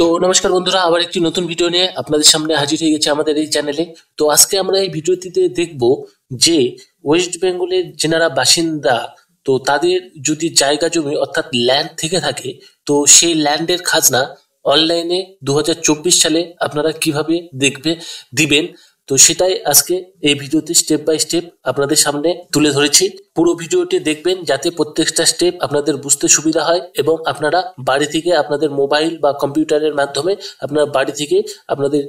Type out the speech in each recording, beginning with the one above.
তো নমস্কার বন্ধুরা আবার একটি নতুন ভিডিও নিয়ে আপনাদের সামনে হাজির হয়ে গেছে আমাদের এই চ্যানেলে তো আজকে আমরা এই ভিডিওটিতে দেখব যে ওয়েস্ট বেঙ্গলের যেনারা বাসিন্দা তো তাদের যদি জায়গা জমি অর্থাৎ ল্যান্ড থেকে থাকে তো সেই ল্যান্ডের খাজনা অনলাইনে দু সালে আপনারা কিভাবে দেখবে দিবেন তো সেটাই আজকে এই ভিডিওতে স্টেপ বাই স্টেপ আপনাদের সামনে তুলে ধরেছি পুরো ভিডিওটি দেখবেন যাতে প্রত্যেকটা স্টেপ আপনাদের বুঝতে সুবিধা হয় এবং আপনারা বাড়ি থেকে আপনাদের মোবাইল বা কম্পিউটারের মাধ্যমে আপনারা বাড়ি থেকে আপনাদের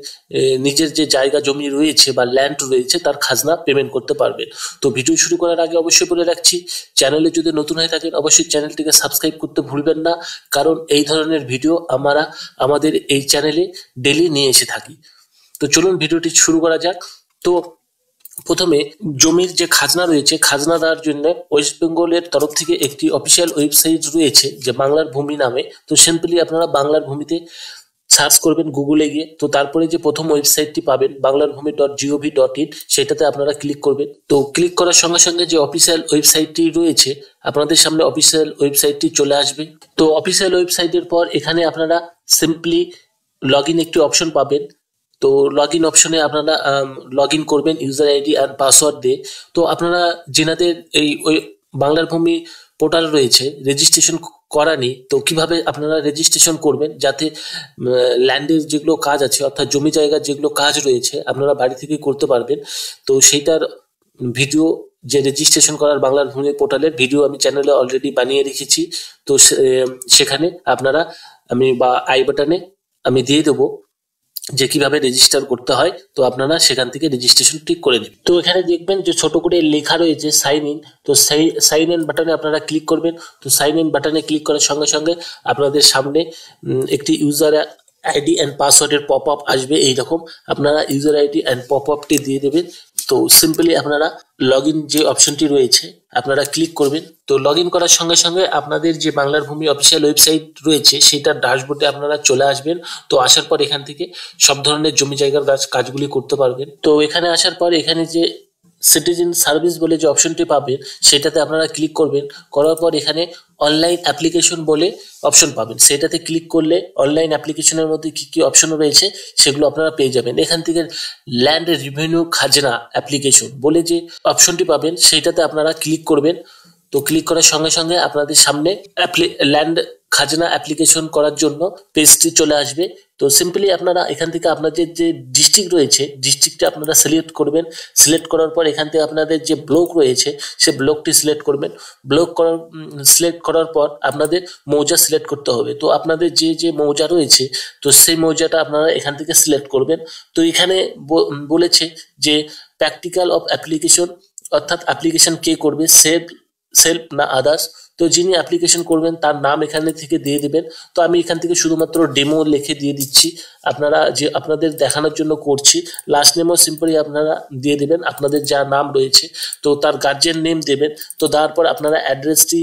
নিজের যে জায়গা জমি রয়েছে বা ল্যান্ড রয়েছে তার খাজনা পেমেন্ট করতে পারবেন তো ভিডিও শুরু করার আগে অবশ্যই বলে রাখছি চ্যানেলে যদি নতুন হয়ে থাকেন অবশ্যই চ্যানেলটিকে সাবস্ক্রাইব করতে ভুলবেন না কারণ এই ধরনের ভিডিও আমরা আমাদের এই চ্যানেলে ডেলি নিয়ে এসে থাকি তো চলুন ভিডিওটি শুরু করা যাক তো প্রথমে জমির যে খাজনা রয়েছে খাজনা দেওয়ার জন্য ওয়েস্ট বেঙ্গলের তরফ থেকে একটি অফিসিয়াল ওয়েবসাইট রয়েছে যে বাংলার ভূমি নামে তো সিম্পলি আপনারা বাংলার ভূমিতে সার্চ করবেন গুগলে গিয়ে তো তারপরে যে প্রথম ওয়েবসাইটটি পাবেন বাংলার ভূমি ডট জিওভি ডট ইন সেটাতে আপনারা ক্লিক করবেন তো ক্লিক করার সঙ্গে সঙ্গে যে অফিসিয়াল ওয়েবসাইটটি রয়েছে আপনাদের সামনে অফিসিয়াল ওয়েবসাইটটি চলে আসবে তো অফিসিয়াল ওয়েবসাইটের পর এখানে আপনারা সিম্পলি লগ ইন একটি অপশন পাবেন তো লগ ইন অপশনে আপনারা লগ ইন করবেন ইউজার আইডি আর পাসওয়ার্ড দিয়ে তো আপনারা যেনাদের এই ওই বাংলার ভূমি পোর্টাল রয়েছে রেজিস্ট্রেশন করা নেই তো কিভাবে আপনারা রেজিস্ট্রেশন করবেন যাতে ল্যান্ডের যেগুলো কাজ আছে অর্থাৎ জমি জায়গার যেগুলো কাজ রয়েছে আপনারা বাড়ি থেকে করতে পারবেন তো সেইটার ভিডিও যে রেজিস্ট্রেশন করার বাংলার ভূমি পোর্টালের ভিডিও আমি চ্যানেলে অলরেডি বানিয়ে রেখেছি তো সেখানে আপনারা আমি বা আই বাটনে আমি দিয়ে দেবো যে কিভাবে রেজিস্টার করতে হয় তো আপনারা সেখান থেকে রেজিস্ট্রেশন ক্লিক করে দিন তো এখানে দেখবেন যে ছোট করে লেখা রয়েছে সাইন ইন তো সাইন ইন বাটনে আপনারা ক্লিক করবেন তো সাইন ইন বাটনে ক্লিক করার সঙ্গে সঙ্গে আপনাদের সামনে একটি ইউজার আইডি অ্যান্ড পাসওয়ার্ডের পপ আপ আসবে এইরকম আপনারা ইউজার আইডি অ্যান্ড পপ আপটি দিয়ে দেবেন তো সিম্পলি আপনারা লগ যে অপশনটি রয়েছে আপনারা ক্লিক করবেন তো লগ করার সঙ্গে সঙ্গে আপনাদের যে বাংলার ভূমি অফিসিয়াল ওয়েবসাইট রয়েছে সেটার ড্যাশবোর্ডে আপনারা চলে আসবেন তো আসার পর এখান থেকে সব ধরনের জমি জায়গার কাজগুলি করতে পারবেন তো এখানে আসার পর এখানে যে সিটিজেন সার্ভিস বলে যে অপশনটি পাবেন সেটাতে আপনারা ক্লিক করবেন করার পর এখানে অনলাইন অ্যাপ্লিকেশন বলে অপশন পাবেন সেটাতে ক্লিক করলে অনলাইন অ্যাপ্লিকেশনের মধ্যে কী কী অপশন রয়েছে সেগুলো আপনারা পেয়ে যাবেন এখান থেকে ল্যান্ড রিভিনিউ খাজনা অ্যাপ্লিকেশন বলে যে অপশনটি পাবেন সেটাতে আপনারা ক্লিক করবেন তো ক্লিক করার সঙ্গে সঙ্গে আপনাদের সামনে ল্যান্ড খাজনা অ্যাপ্লিকেশন করার জন্য পেজটি চলে আসবে তো সিম্পলি আপনারা এখান থেকে আপনাদের যে ডিস্ট্রিক্ট রয়েছে ডিস্ট্রিক্টটা আপনারা সিলেক্ট করবেন সিলেক্ট করার পর এখান থেকে আপনাদের যে ব্লক রয়েছে সে ব্লকটি সিলেক্ট করবেন ব্লক করার সিলেক্ট করার পর আপনাদের মৌজা সিলেক্ট করতে হবে তো আপনাদের যে যে মৌজা রয়েছে তো সেই মৌজাটা আপনারা এখান থেকে সিলেক্ট করবেন তো এখানে বলেছে যে প্র্যাকটিক্যাল অফ অ্যাপ্লিকেশন অর্থাৎ অ্যাপ্লিকেশন কে করবে সেফ সেলফ না আদার্স তো যিনি অ্যাপ্লিকেশন করবেন তার নাম এখানে থেকে দিয়ে দেবেন তো আমি এখান থেকে শুধুমাত্র ডেমো লিখে দিয়ে দিচ্ছি আপনারা যে আপনাদের দেখানোর জন্য করছি লাস্ট নেমও সিম্পলি আপনারা দিয়ে দেবেন আপনাদের যা নাম রয়েছে তো তার গার্জেন নেম দেবেন তো তারপর আপনারা অ্যাড্রেসটি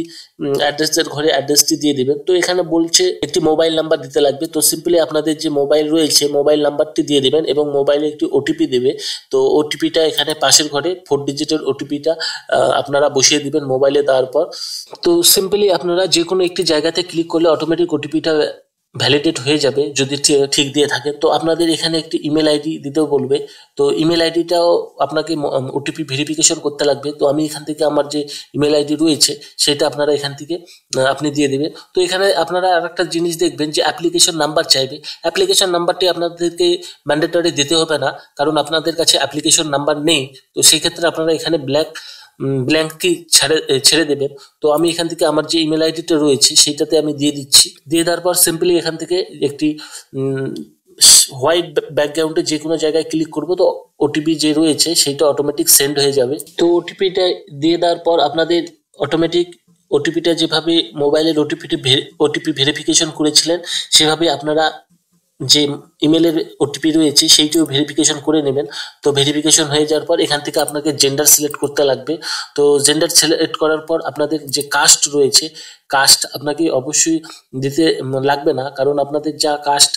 অ্যাড্রেসের ঘরে অ্যাড্রেসটি দিয়ে দেবেন তো এখানে বলছে একটি মোবাইল নাম্বার দিতে লাগবে তো সিম্পলি আপনাদের যে মোবাইল রয়েছে মোবাইল নাম্বারটি দিয়ে দেবেন এবং মোবাইলে একটি ওটিপি দেবে তো ওটিপিটা এখানে পাশের ঘরে ফোর ডিজিটের ওটিপিটা আপনারা বসিয়ে দিবেন মোবাইলে দেওয়ার পর তো সিম্পলি আপনারা যে কোনো একটি জায়গাতে ক্লিক করলে অটোমেটিক ওটিপিটা ভ্যালিডেট হয়ে যাবে যদি ঠিক দিয়ে থাকে তো আপনাদের এখানে একটি ইমেল আইডি দিতেও বলবে তো ইমেল আইডিটাও আপনাকে ওটিপি ভেরিফিকেশন করতে লাগবে তো আমি এখান থেকে আমার যে ইমেল আইডি রয়েছে সেটা আপনারা এখান থেকে আপনি দিয়ে দেবেন তো এখানে আপনারা আর একটা জিনিস দেখবেন যে অ্যাপ্লিকেশন নাম্বার চাইবে অ্যাপ্লিকেশন নাম্বারটি আপনাদেরকে ম্যান্ডেটরি দিতে হবে না কারণ আপনাদের কাছে অ্যাপ্লিকেশন নাম্বার নেই তো সেক্ষেত্রে আপনারা এখানে ব্ল্যাক ব্ল্যাঙ্ককেই ছেড়ে ছেড়ে দেবেন তো আমি এখান থেকে আমার যে ইমেল আইডিটা রয়েছে সেইটাতে আমি দিয়ে দিচ্ছি দিয়ে দেওয়ার পর সিম্পলি এখান থেকে একটি হোয়াইট ব্যাকগ্রাউন্ডে যে কোনো জায়গায় ক্লিক করবো তো ওটিপি যে রয়েছে সেটা অটোমেটিক সেন্ড হয়ে যাবে তো ওটিপিটা দিয়ে দেওয়ার পর আপনাদের অটোমেটিক ওটিপিটা যেভাবে মোবাইলের ওটিপিটি ওটিপি ভেরিফিকেশন করেছিলেন সেভাবে আপনারা যে ইমেলের ওটিপি রয়েছে সেইটিও ভেরিফিকেশন করে নেবেন তো ভেরিফিকেশন হয়ে যাওয়ার পর এখান থেকে আপনাকে জেন্ডার সিলেক্ট করতে লাগবে তো জেন্ডার সিলেক্ট করার পর আপনাদের যে কাস্ট রয়েছে কাস্ট আপনাকে অবশ্যই দিতে লাগবে না কারণ আপনাদের যা কাস্ট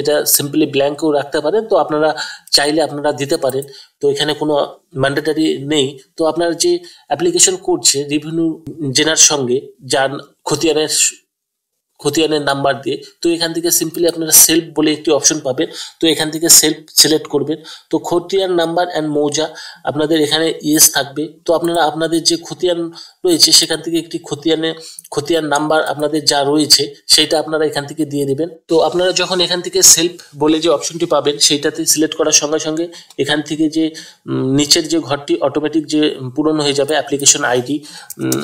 এটা সিম্পলি ব্ল্যাঙ্কও রাখতে পারেন তো আপনারা চাইলে আপনারা দিতে পারেন তো এখানে কোনো ম্যান্ডেটারি নেই তো আপনার যে অ্যাপ্লিকেশন করছে রিভিনিউ জেনার সঙ্গে যার খতিয়ানের খতিয়ানের নাম্বার দিয়ে তো এখান থেকে সিম্পলি আপনারা সেলফ বলে একটি অপশন পাবেন তো এখান থেকে সেলফ সিলেক্ট করবেন তো খতিয়ান নাম্বার অ্যান্ড মৌজা আপনাদের এখানে ইয়েস থাকবে তো আপনারা আপনাদের যে খতিয়ান রয়েছে সেখান থেকে একটি খতিয়ানে খতিয়ান নাম্বার আপনাদের যা রয়েছে সেইটা আপনারা এখান থেকে দিয়ে দেবেন তো আপনারা যখন এখান থেকে সেলফ বলে যে অপশনটি পাবেন সেইটাতে সিলেক্ট করার সঙ্গে সঙ্গে এখান থেকে যে নিচের যে ঘরটি অটোমেটিক যে পূরণ হয়ে যাবে application ID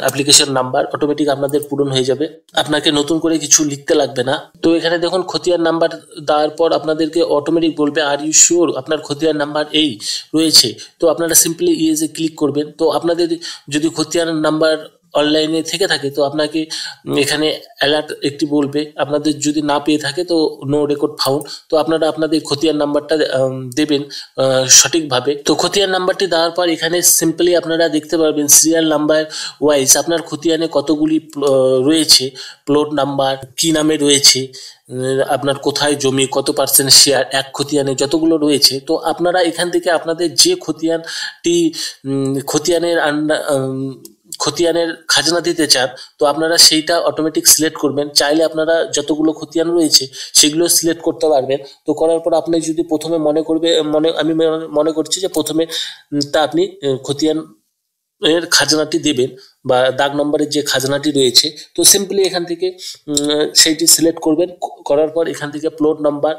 application number automatic আপনাদের পূরণ হয়ে যাবে আপনাকে নতুন করে কিছু লিখতে লাগবে না তো এখানে দেখুন খতিয়ান নাম্বার দেওয়ার পর আপনাদেরকে অটোমেটিক বলবে আর ইউ শিওর আপনার খতিয়ান নাম্বার এই রয়েছে তো আপনারা সিম্পলি ইয়েজে ক্লিক করবেন তো আপনাদের যদি খতিয়ার নাম্বার অনলাইনে থেকে থাকে তো আপনাকে এখানে অ্যালার্ট একটি বলবে আপনাদের যদি না পেয়ে থাকে তো নো রেকর্ড ফাউন তো আপনারা আপনাদের খতিয়ান নাম্বারটা দেবেন সঠিকভাবে তো খতিয়ান নাম্বারটি দেওয়ার পর এখানে সিম্পলি আপনারা দেখতে পারবেন সিরিয়াল নাম্বার ওয়াইজ আপনার খতিয়ানে কতগুলি রয়েছে প্লট নাম্বার কি নামে রয়েছে আপনার কোথায় জমি কত পার্সেন্ট শেয়ার এক খতিয়ানে যতগুলো রয়েছে তো আপনারা এখান থেকে আপনাদের যে খতিয়ানটি খতিয়ানের আন্ডার খতিয়ানের খাজনা দিতে চান তো আপনারা সেইটা অটোমেটিক সিলেক্ট করবেন চাইলে আপনারা যতগুলো খতিয়ান রয়েছে সেগুলো সিলেক্ট করতে পারবেন তো করার পর আপনি যদি প্রথমে মনে করবে মনে আমি মনে করছি যে প্রথমে তা আপনি খতিয়ান এর খাজনাটি দেবেন বা দাগ নম্বরের যে খাজনাটি রয়েছে তো সিম্পলি এখান থেকে সেইটি সিলেক্ট করবেন করার পর এখান থেকে plot number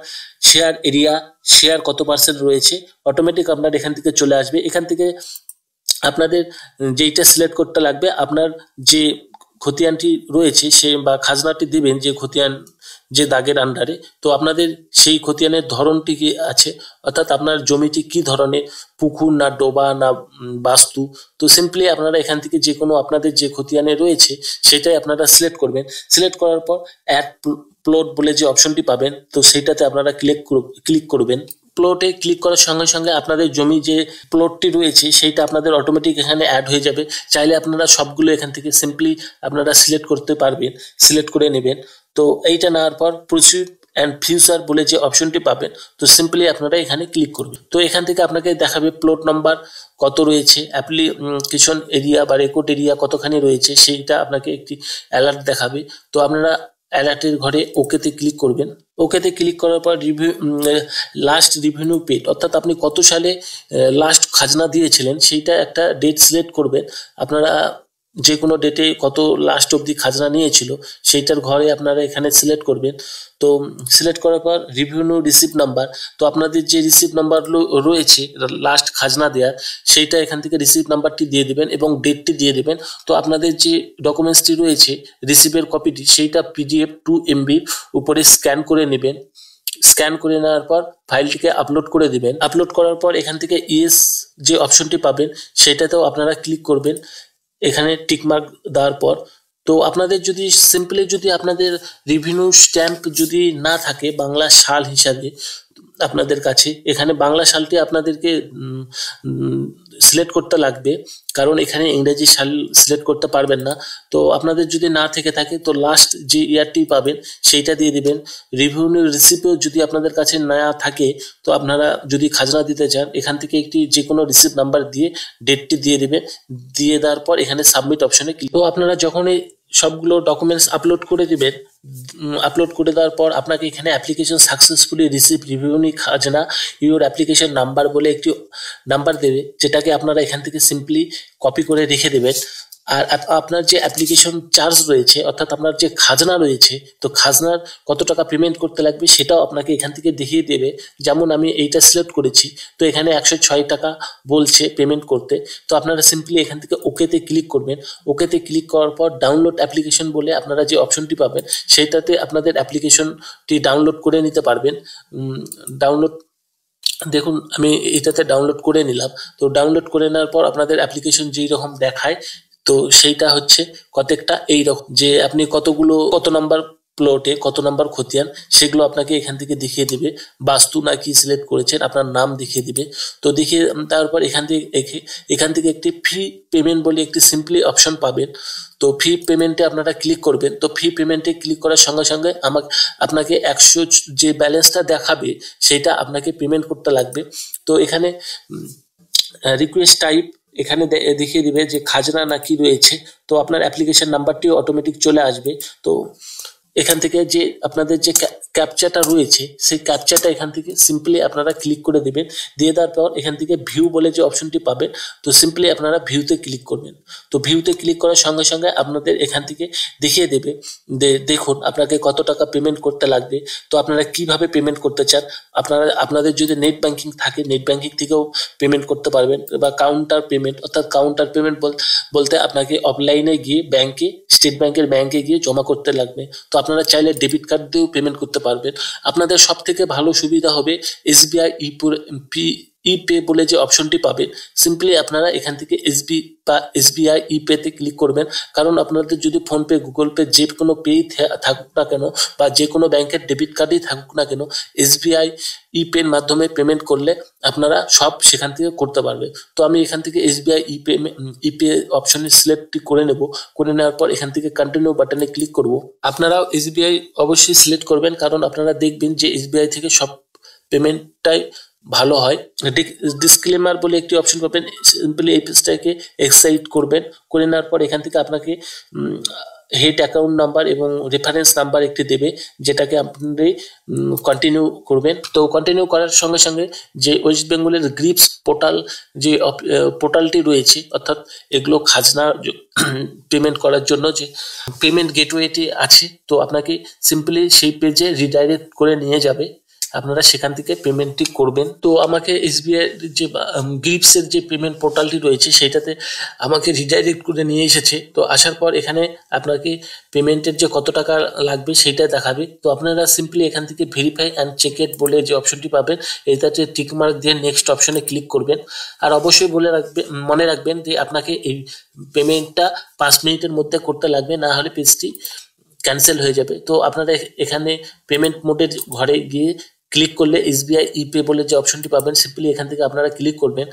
share area share কত পার্সেন্ট রয়েছে অটোমেটিক আপনার এখান থেকে চলে আসবে এখান থেকে আপনাদের যেইটা সিলেক্ট করতে লাগবে আপনার যে খতিয়ানটি রয়েছে সে বা খাজনাটি দিবেন যে খতিয়ান যে দাগের আন্ডারে তো আপনাদের সেই খতিয়ানের ধরনটি কি আছে অর্থাৎ আপনার জমিটি কি ধরনের পুকুর না ডোবা না বাস্তু তো সিম্পলি আপনারা এখান থেকে যে কোনো আপনাদের যে খতিয়ানে রয়েছে সেটাই আপনারা সিলেক্ট করবেন সিলেক্ট করার পর অ্যাড প্লট বলে যে অপশনটি পাবেন তো সেটাতে আপনারা ক্লিক ক্লিক করবেন প্লটে ক্লিক করার সঙ্গে সঙ্গে আপনাদের জমি যে প্লটটি রয়েছে সেইটা আপনাদের অটোমেটিক এখানে অ্যাড হয়ে যাবে চাইলে আপনারা সবগুলো এখান থেকে সিম্পলি আপনারা সিলেক্ট করতে পারবেন সিলেক্ট করে নেবেন তো এইটা নেওয়ার পর প্রচুর অ্যান্ড ফিউচার বলে যে অপশনটি পাবেন তো সিম্পলি আপনারা এখানে ক্লিক করবেন তো এখান থেকে আপনাকে দেখাবে প্লট নম্বর কত রয়েছে অ্যাপ্লিকেশন এরিয়া বা রেকর্ড এরিয়া কতখানি রয়েছে সেইটা আপনাকে একটি অ্যালার্ট দেখাবে তো আপনারা অ্যালার্টের ঘরে ওকেতে ক্লিক করবেন ওকেতে ক্লিক করার পর রিভিউ লাস্ট রিভিনিউ পেড অর্থাৎ আপনি কত সালে লাস্ট খাজনা দিয়েছিলেন সেইটা একটা ডেট সিলেক্ট করবেন আপনারা যে কোনো ডেটে কত লাস্ট অবধি খাজনা নিয়েছিল সেইটার ঘরে আপনারা এখানে সিলেক্ট করবেন তো সিলেক্ট করার পর রিভিনিউ রিসিপ্ট নাম্বার তো আপনাদের যে রিসিপ্ট নাম্বার রয়েছে লাস্ট খাজনা দেওয়ার সেইটা এখান থেকে রিসিপ্ট নাম্বারটি দিয়ে দেবেন এবং ডেটটি দিয়ে দেবেন তো আপনাদের যে ডকুমেন্টসটি রয়েছে রিসিপ্টের কপিটি সেইটা পিডিএফ টু এমবি উপরে স্ক্যান করে নেবেন স্ক্যান করে নেওয়ার পর ফাইলটিকে আপলোড করে দিবেন আপলোড করার পর এখান থেকে ইএস যে অপশনটি পাবেন সেটাতেও আপনারা ক্লিক করবেন এখানে টিকমার্ক দেওয়ার পর তো আপনাদের যদি সিম্পলি যদি আপনাদের রিভিনিউ স্ট্যাম্প যদি না থাকে বাংলা সাল হিসাবে আপনাদের কাছে এখানে বাংলা সালটি আপনাদেরকে সিলেক্ট করতে লাগবে কারণ এখানে ইংরেজি সাল সিলেক্ট করতে পারবেন না তো আপনাদের যদি না থেকে থাকে তো লাস্ট যে ইয়ারটি পাবেন সেইটা দিয়ে দিবেন রেভিনিউ রিসিপ্টও যদি আপনাদের কাছে না থাকে তো আপনারা যদি খাজনা দিতে চান এখান থেকে একটি যে কোনো রিসিপ্ট নাম্বার দিয়ে ডেটটি দিয়ে দিবেন দিয়ে দেওয়ার পর এখানে সাবমিট অপশনে ক্লিক তো আপনারা যখন এই সবগুলো ডকুমেন্টস আপলোড করে দেবেন আপলোড করে দেওয়ার পর আপনাকে এখানে অ্যাপ্লিকেশন সাকসেসফুলি রিসিভ রিভিউনি খাজনা ইউর অ্যাপ্লিকেশন নাম্বার বলে একটি নাম্বার দেবে যেটাকে আপনারা এখান থেকে সিম্পলি কপি করে রেখে দেবেন আর আপনার যে অ্যাপ্লিকেশন চার্জ রয়েছে অর্থাৎ আপনার যে খাজনা রয়েছে তো খাজনার কত টাকা পেমেন্ট করতে লাগবে সেটাও আপনাকে এখান থেকে দেখিয়ে দেবে যেমন আমি এইটা সিলেক্ট করেছি তো এখানে একশো ছয় টাকা বলছে পেমেন্ট করতে তো আপনারা সিম্পলি এখান থেকে ওকেতে ক্লিক করবেন ওকেতে ক্লিক করার পর ডাউনলোড অ্যাপ্লিকেশন বলে আপনারা যে অপশনটি পাবেন সেইটাতে আপনাদের অ্যাপ্লিকেশনটি ডাউনলোড করে নিতে পারবেন ডাউনলোড দেখুন আমি এটাতে ডাউনলোড করে নিলাম তো ডাউনলোড করে নেওয়ার পর আপনাদের অ্যাপ্লিকেশন যেই রকম দেখায় তো সেইটা হচ্ছে কতকটা এই রকম যে আপনি কতগুলো কত নাম্বার প্লটে কত নাম্বার খতিয়ান সেগুলো আপনাকে এখান থেকে দেখিয়ে দিবে বাস্তু না কি সিলেক্ট করেছেন আপনার নাম দেখিয়ে দিবে তো দেখিয়ে তারপর এখান থেকে এখান থেকে একটি ফ্রি পেমেন্ট বলে একটি সিম্পলি অপশন পাবেন তো ফ্রি পেমেন্টে আপনারা ক্লিক করবেন তো ফ্রি পেমেন্টে ক্লিক করার সঙ্গে সঙ্গে আমাকে আপনাকে একশো যে ব্যালেন্সটা দেখাবে সেটা আপনাকে পেমেন্ট করতে লাগবে তো এখানে রিকোয়েস্ট টাইপ এখানে দেখিয়ে দিবে যে খাজনা না কি রয়েছে তো আপনার অ্যাপ্লিকেশন নাম্বারটিও অটোমেটিক চলে আসবে তো এখান থেকে যে আপনাদের যে ক্যাপচাটা রয়েছে সেই ক্যাপচাটা এখান থেকে সিম্পলি আপনারা ক্লিক করে দেবেন দিয়ে দেওয়ার পর এখান থেকে ভিউ বলে যে অপশনটি পাবেন তো সিম্পলি আপনারা ভিউতে ক্লিক করবেন তো ভিউতে ক্লিক করার সঙ্গে সঙ্গে আপনাদের এখান থেকে দেখিয়ে দেবে দেখুন আপনাকে কত টাকা পেমেন্ট করতে লাগবে তো আপনারা কিভাবে পেমেন্ট করতে চান আপনারা আপনাদের যদি নেট ব্যাংকিং থাকে নেট ব্যাংকিং থেকেও পেমেন্ট করতে পারবেন বা কাউন্টার পেমেন্ট অর্থাৎ কাউন্টার পেমেন্ট বলতে আপনাকে অফলাইনে গিয়ে ব্যাংকে স্টেট ব্যাংকের ব্যাংকে গিয়ে জমা করতে লাগবে তো আপনারা চাইলে ডেবিট কার্ড দিয়েও পেমেন্ট করতে পারবেন পারবেন আপনাদের সব থেকে ভালো সুবিধা হবে এসবিআই পি ই পে বলে যে অপশনটি পাবেন সিম্পলি আপনারা এখান থেকে এসবি বা এসবিআই ই পে তে ক্লিক করবেন কারণ আপনাদের যদি ফোনপে গুগল পে যে কোনো পেই থাকুক না কেন বা যে কোনো ব্যাংকের ডেবিট কার্ডই থাকুক না কেন এসবিআই ই এর মাধ্যমে পেমেন্ট করলে আপনারা সব সেখান থেকে করতে পারবে তো আমি এখান থেকে SBI e pay e pay অপশনে সিলেক্টটি করে নেব করে নেওয়ার পর এখান থেকে কন্টিনিউ বাটনে ক্লিক করব আপনারাও এসবিআই অবশ্যই সিলেক্ট করবেন কারণ আপনারা দেখবেন যে এসবিআই থেকে সব পেমেন্টটাই ভালো হয় ডিসক্লেমার বলে একটি অপশন পাবেন সিম্পলি এই পেজটাকে এক্সাইট করবেন করে নেওয়ার পর এখান থেকে আপনাকে হেড অ্যাকাউন্ট নাম্বার এবং রেফারেন্স নাম্বার একটি দেবে যেটাকে আপনি কন্টিনিউ করবেন তো কন্টিনিউ করার সঙ্গে সঙ্গে যে ওয়েস্ট বেঙ্গলের গ্রিপস পোর্টাল যে পোর্টালটি রয়েছে অর্থাৎ এগুলো খাজনা পেমেন্ট করার জন্য যে পেমেন্ট গেটওয়েটি আছে তো আপনাকে সিম্পলি সেই পেজে রিডাইরেক্ট করে নিয়ে যাবে আপনারা সেখান থেকে পেমেন্টটি করবেন তো আমাকে এসবিআই যে গ্রিপসের যে পেমেন্ট পোর্টালটি রয়েছে সেটাতে আমাকে রিডাইরেক্ট করে নিয়ে এসেছে তো আসার পর এখানে আপনাকে পেমেন্টের যে কত টাকা লাগবে সেটা দেখাবে তো আপনারা সিম্পলি এখান থেকে ভেরিফাই অ্যান্ড চেকেট বলে যে অপশনটি পাবেন এটাতে টিকমার্ক দিয়ে নেক্সট অপশনে ক্লিক করবেন আর অবশ্যই বলে রাখবেন মনে রাখবেন যে আপনাকে এই পেমেন্টটা পাঁচ মিনিটের মধ্যে করতে লাগবে না হলে পেজটি ক্যান্সেল হয়ে যাবে তো আপনারা এখানে পেমেন্ট মোডের ঘরে গিয়ে ক্লিক করলে এসবিআই ই পে বলে যে অপশনটি পাবেন সিম্পলি এখান থেকে আপনারা ক্লিক করবেন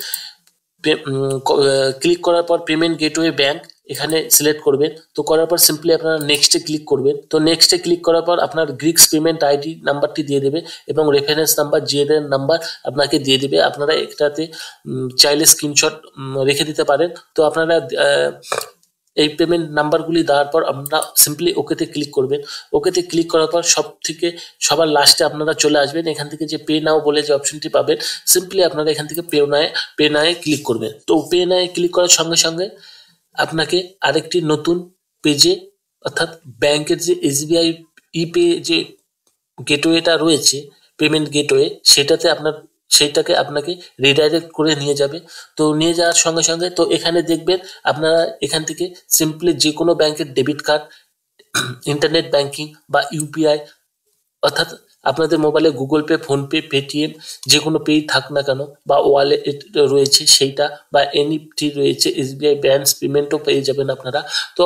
ক্লিক করার পর পেমেন্ট গেটওয়ে ব্যাংক এখানে সিলেক্ট করবেন তো করার পর সিম্পলি আপনারা নেক্সটে ক্লিক করবেন তো নেক্সটে ক্লিক করার পর আপনার গ্রিক্স পেমেন্ট আইডি নাম্বারটি দিয়ে দেবে এবং রেফারেন্স নাম্বার জিএডএন নাম্বার আপনাকে দিয়ে দেবে আপনারা এটাতে চাইলে স্ক্রিনশট রেখে দিতে পারেন তো আপনারা এই পেমেন্ট নাম্বারগুলি দেওয়ার পর আপনারা সিম্পলি ওকেতে ক্লিক করবেন ওকেতে ক্লিক করার পর সব থেকে সবার লাস্টে আপনারা চলে আসবেন এখান থেকে যে পে নাও বলে যে অপশনটি পাবেন সিম্পলি আপনারা এখান থেকে পে নায় পে নায় ক্লিক করবেন তো পে নায় ক্লিক করার সঙ্গে সঙ্গে আপনাকে আরেকটি নতুন পেজে অর্থাৎ ব্যাংকের যে এসবিআই ই পে যে গেটওয়েটা রয়েছে পেমেন্ট গেটওয়ে সেটাতে আপনার সেইটাকে আপনাকে রিডাইরেক্ট করে নিয়ে যাবে তো নিয়ে যাওয়ার সঙ্গে সঙ্গে তো এখানে দেখবেন আপনারা এখান থেকে সিম্পলি যে কোনো ব্যাংকের ডেবিট কার্ড ইন্টারনেট ব্যাংকিং বা ইউপিআই অর্থাৎ আপনাদের মোবাইলে গুগল পে ফোনপে পেটিএম যে কোনো পেই থাক না কেন বা ওয়ালেট রয়েছে সেইটা বা এনইফটি e রয়েছে এসবিআই ব্যান্স পেমেন্টও পেয়ে যাবেন আপনারা তো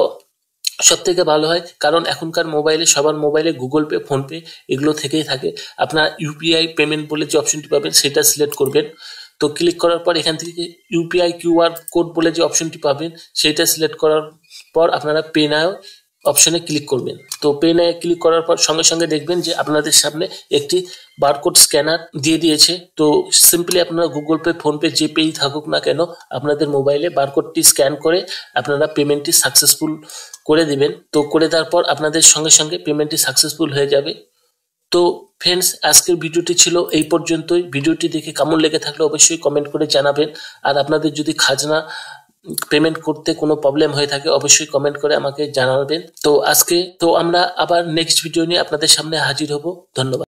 সব থেকে ভালো হয় কারণ এখনকার মোবাইলে সবার মোবাইলে গুগল পে ফোনপে এগুলো থেকেই থাকে আপনার ইউপিআই পেমেন্ট বলে যে অপশনটি পাবেন সেটা সিলেক্ট করবেন তো ক্লিক করার পর এখান থেকে ইউপিআই কিউআর কোড বলে যে অপশনটি পাবেন সেটা সিলেক্ট করার পর আপনারা পেনায় অপশনে ক্লিক করবেন তো পেনে ক্লিক করার পর সঙ্গে সঙ্গে দেখবেন যে আপনাদের সামনে একটি বারকোড স্ক্যানার দিয়ে দিয়েছে তো সিম্পলি আপনারা গুগল পে ফোনপে যে পেই থাকুক না কেন আপনাদের মোবাইলে বারকোডটি স্ক্যান করে আপনারা পেমেন্টটি সাকসেসফুল করে দিবেন তো করে দেওয়ার পর আপনাদের সঙ্গে সঙ্গে পেমেন্টটি সাকসেসফুল হয়ে যাবে তো ফ্রেন্ডস আজকের ভিডিওটি ছিল এই পর্যন্তই ভিডিওটি দেখে কেমন লেগে থাকলে অবশ্যই কমেন্ট করে জানাবেন আর আপনাদের যদি খাজনা পেমেন্ট করতে কোনো প্রবলেম হয়ে থাকে অবশ্যই কমেন্ট করে আমাকে জানাবেন তো আজকে তো আমরা আবার নেক্সট ভিডিও নিয়ে আপনাদের সামনে হাজির হব ধন্যবাদ